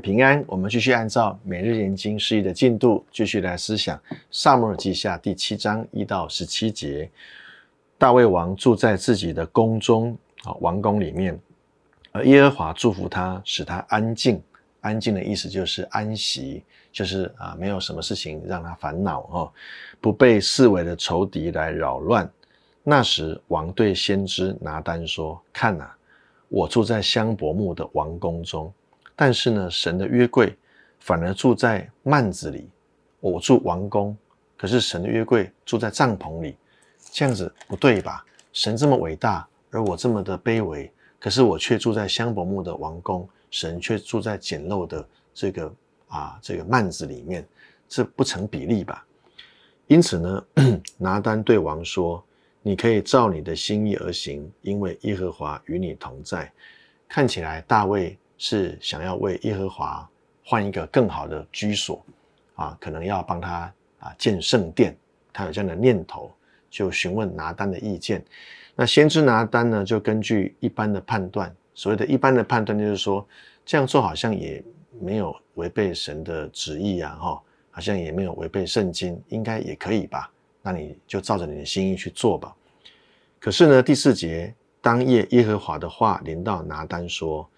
平安，我们继续按照每日研经事义的进度，继续来思想《萨母尔记下》第七章一到十七节。大卫王住在自己的宫中啊，王宫里面，而耶和华祝福他，使他安静。安静的意思就是安息，就是啊，没有什么事情让他烦恼哦，不被视为的仇敌来扰乱。那时，王对先知拿丹说：“看呐，我住在香柏木的王宫中。”但是呢，神的约柜反而住在幔子里，我住王宫，可是神的约柜住在帐篷里，这样子不对吧？神这么伟大，而我这么的卑微，可是我却住在香柏木的王宫，神却住在简陋的这个啊这个幔子里面，这不成比例吧？因此呢，拿单对王说：“你可以照你的心意而行，因为耶和华与你同在。”看起来大卫。是想要为耶和华换一个更好的居所啊，可能要帮他啊建圣殿，他有这样的念头，就询问拿单的意见。那先知拿单呢，就根据一般的判断，所谓的一般的判断就是说，这样做好像也没有违背神的旨意啊，哈，好像也没有违背圣经，应该也可以吧？那你就照着你的心意去做吧。可是呢，第四节，当夜耶和华的话临到拿单说。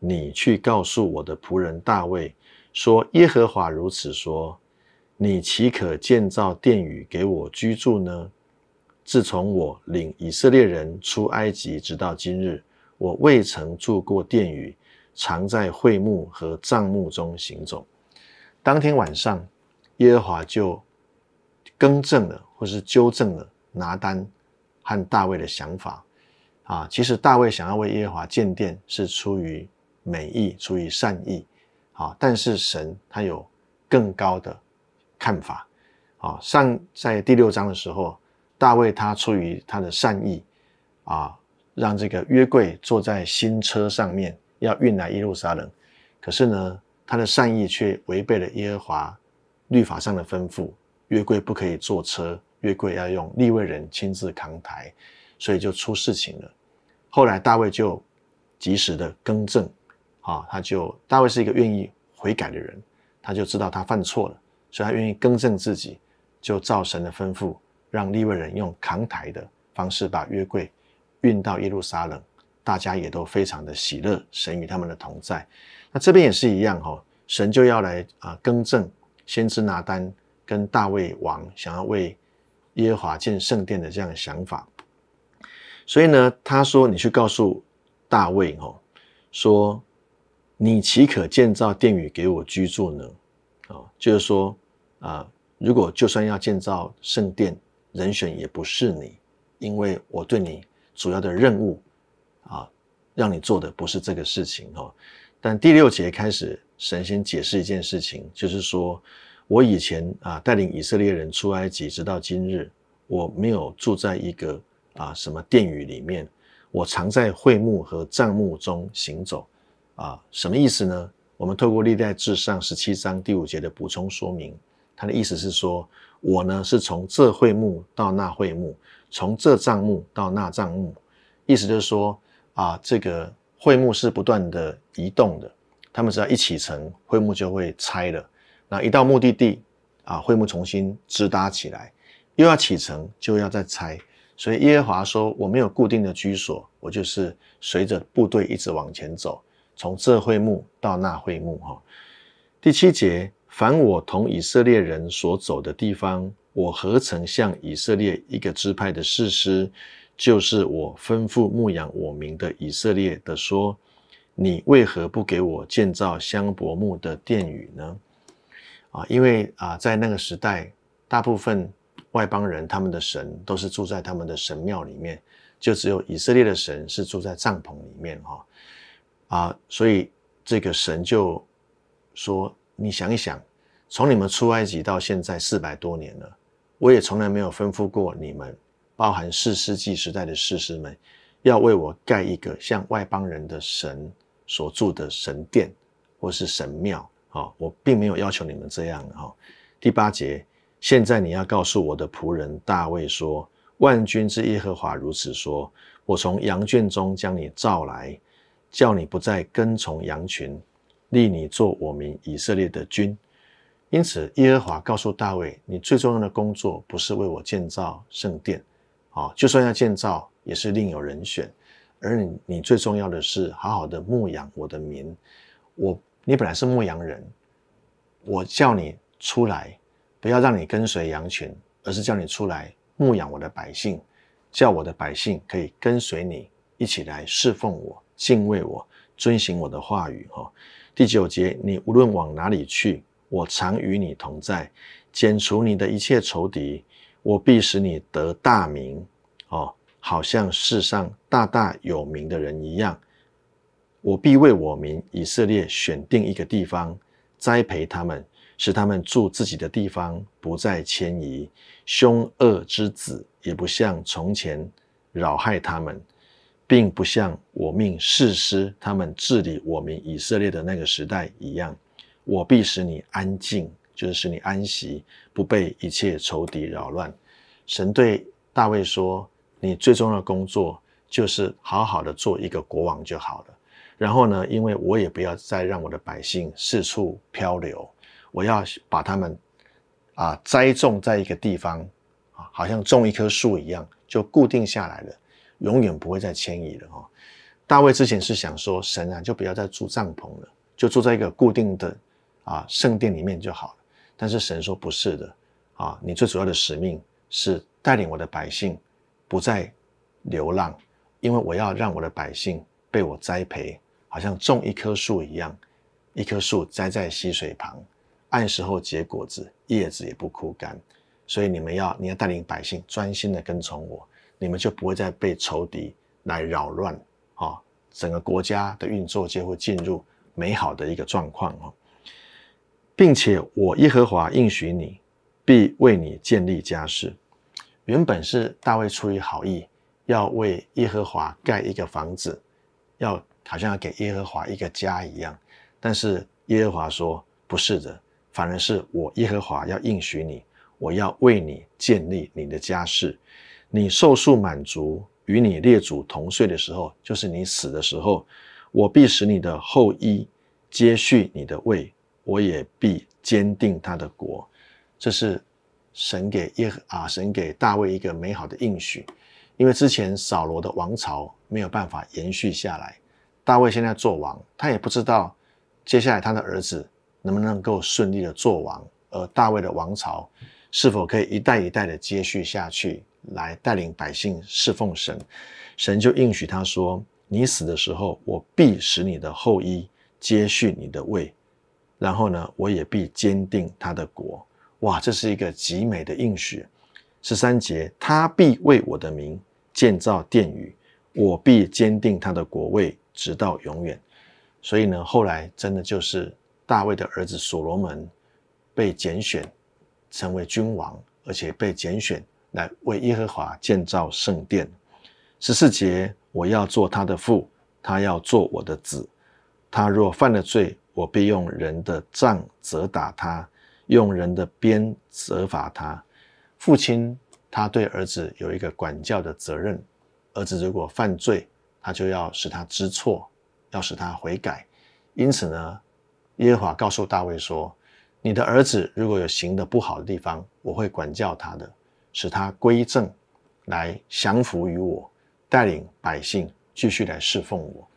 你去告诉我的仆人大卫说：“耶和华如此说，你岂可建造殿宇给我居住呢？自从我领以色列人出埃及，直到今日，我未曾住过殿宇，常在会幕和帐幕中行走。”当天晚上，耶和华就更正了或是纠正了拿单和大卫的想法。啊，其实大卫想要为耶和华建殿，是出于。美意出于善意，啊，但是神他有更高的看法，啊，上在第六章的时候，大卫他出于他的善意，啊，让这个约柜坐在新车上面要运来耶路撒冷，可是呢，他的善意却违背了耶和华律法上的吩咐，约柜不可以坐车，约柜要用利未人亲自扛抬，所以就出事情了。后来大卫就及时的更正。啊，他就大卫是一个愿意悔改的人，他就知道他犯错了，所以他愿意更正自己，就照神的吩咐，让利未人用扛抬的方式把约柜运到耶路撒冷，大家也都非常的喜乐，神与他们的同在。那这边也是一样哈，神就要来啊更正先知拿单跟大卫王想要为耶和华建圣殿的这样的想法，所以呢，他说你去告诉大卫哦，说。你岂可建造殿宇给我居住呢？啊，就是说，啊，如果就算要建造圣殿，人选也不是你，因为我对你主要的任务，啊，让你做的不是这个事情哦。但第六节开始，神先解释一件事情，就是说我以前啊带领以色列人出埃及，直到今日，我没有住在一个啊什么殿宇里面，我常在会幕和帐幕中行走。啊，什么意思呢？我们透过历代志上十七章第五节的补充说明，他的意思是说，我呢是从这会幕到那会幕，从这帐幕到那帐幕，意思就是说，啊，这个会幕是不断的移动的，他们只要一起程，会幕就会拆了，那一到目的地，啊，会幕重新支搭起来，又要启程，就要再拆。所以耶和华说，我没有固定的居所，我就是随着部队一直往前走。从这会幕到那会幕，哈，第七节，凡我同以色列人所走的地方，我何曾向以色列一个支派的士师，就是我吩咐牧养我民的以色列的说，你为何不给我建造香柏木的殿宇呢？啊，因为啊，在那个时代，大部分外邦人他们的神都是住在他们的神庙里面，就只有以色列的神是住在帐篷里面，哈。啊，所以这个神就说：“你想一想，从你们出埃及到现在四百多年了，我也从来没有吩咐过你们，包含四世纪时代的士师们，要为我盖一个像外邦人的神所住的神殿或是神庙。啊，我并没有要求你们这样。哈，第八节，现在你要告诉我的仆人大卫说：万军之耶和华如此说，我从羊圈中将你召来。”叫你不再跟从羊群，立你做我们以色列的君。因此，耶和华告诉大卫：你最重要的工作不是为我建造圣殿，啊，就算要建造，也是另有人选。而你，你最重要的是好好的牧养我的民。我，你本来是牧羊人，我叫你出来，不要让你跟随羊群，而是叫你出来牧养我的百姓，叫我的百姓可以跟随你一起来侍奉我。敬畏我，遵行我的话语。哈，第九节，你无论往哪里去，我常与你同在，剪除你的一切仇敌，我必使你得大名，哦，好像世上大大有名的人一样。我必为我民以色列选定一个地方，栽培他们，使他们住自己的地方，不再迁移，凶恶之子也不像从前扰害他们。并不像我命士师他们治理我们以色列的那个时代一样，我必使你安静，就是使你安息，不被一切仇敌扰乱。神对大卫说：“你最终的工作就是好好的做一个国王就好了。然后呢，因为我也不要再让我的百姓四处漂流，我要把他们啊栽种在一个地方啊，好像种一棵树一样，就固定下来了。”永远不会再迁移了哈。大卫之前是想说，神啊，就不要再住帐篷了，就住在一个固定的啊圣殿里面就好了。但是神说不是的啊，你最主要的使命是带领我的百姓不再流浪，因为我要让我的百姓被我栽培，好像种一棵树一样，一棵树栽在溪水旁，按时候结果子，叶子也不枯干。所以你们要，你要带领百姓专心的跟从我。你们就不会再被仇敌来扰乱，啊，整个国家的运作就会进入美好的一个状况哦，并且我耶和华应许你，必为你建立家室。原本是大卫出于好意，要为耶和华盖一个房子，要好像要给耶和华一个家一样。但是耶和华说：“不是的，反而是我耶和华要应许你，我要为你建立你的家室。”你受束满足，与你列祖同岁的时候，就是你死的时候。我必使你的后裔接续你的位，我也必坚定他的国。这是神给耶啊，神给大卫一个美好的应许。因为之前扫罗的王朝没有办法延续下来，大卫现在做王，他也不知道接下来他的儿子能不能够顺利的做王，而大卫的王朝是否可以一代一代的接续下去。来带领百姓侍奉神，神就应许他说：“你死的时候，我必使你的后裔接续你的位。然后呢，我也必坚定他的国。”哇，这是一个极美的应许。十三节，他必为我的名建造殿宇，我必坚定他的国位，直到永远。所以呢，后来真的就是大卫的儿子所罗门被拣选成为君王，而且被拣选。来为耶和华建造圣殿。十四节，我要做他的父，他要做我的子。他若犯了罪，我必用人的杖责打他，用人的鞭责罚他。父亲他对儿子有一个管教的责任。儿子如果犯罪，他就要使他知错，要使他悔改。因此呢，耶和华告诉大卫说：“你的儿子如果有行的不好的地方，我会管教他的。”使他归正，来降服于我，带领百姓继续来侍奉我。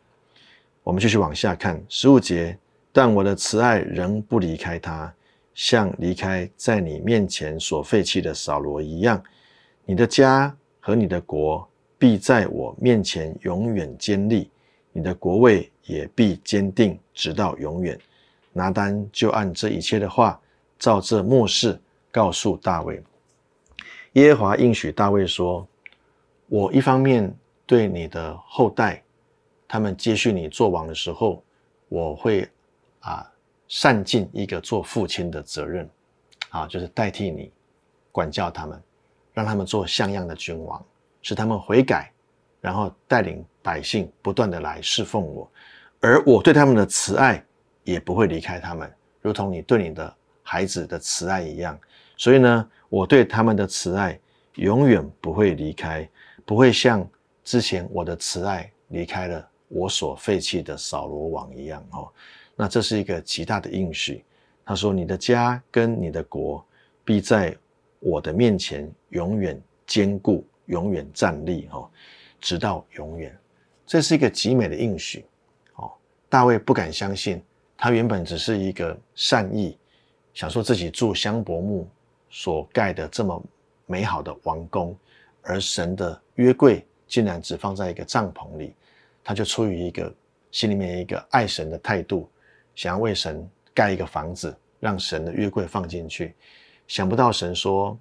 我们继续往下看十五节，但我的慈爱仍不离开他，像离开在你面前所废弃的扫罗一样。你的家和你的国必在我面前永远坚立，你的国位也必坚定直到永远。拿单就按这一切的话，照这末世告诉大卫。耶和华应许大卫说：“我一方面对你的后代，他们接续你做王的时候，我会啊，善尽一个做父亲的责任，啊，就是代替你管教他们，让他们做像样的君王，使他们悔改，然后带领百姓不断的来侍奉我，而我对他们的慈爱也不会离开他们，如同你对你的孩子的慈爱一样。”所以呢，我对他们的慈爱永远不会离开，不会像之前我的慈爱离开了我所废弃的扫罗王一样哦。那这是一个极大的应许。他说：“你的家跟你的国必在我的面前永远坚固，永远站立哦，直到永远。”这是一个极美的应许哦。大卫不敢相信，他原本只是一个善意，想说自己住香柏木。所盖的这么美好的王宫，而神的约柜竟然只放在一个帐篷里，他就出于一个心里面一个爱神的态度，想要为神盖一个房子，让神的约柜放进去。想不到神说：“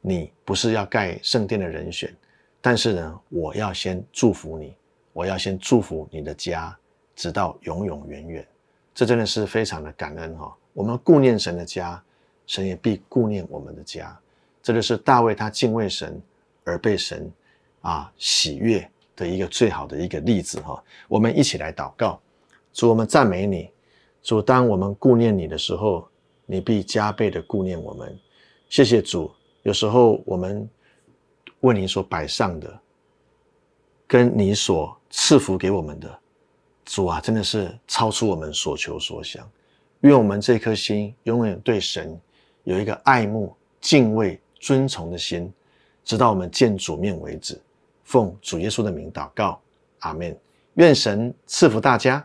你不是要盖圣殿的人选，但是呢，我要先祝福你，我要先祝福你的家，直到永永远远。”这真的是非常的感恩哈！我们顾念神的家。神也必顾念我们的家，这就是大卫他敬畏神而被神啊喜悦的一个最好的一个例子哈。我们一起来祷告，主我们赞美你，主当我们顾念你的时候，你必加倍的顾念我们。谢谢主，有时候我们为你所摆上的，跟你所赐福给我们的，主啊，真的是超出我们所求所想。愿我们这颗心永远对神。有一个爱慕、敬畏、尊崇的心，直到我们见主面为止。奉主耶稣的名祷告，阿门。愿神赐福大家。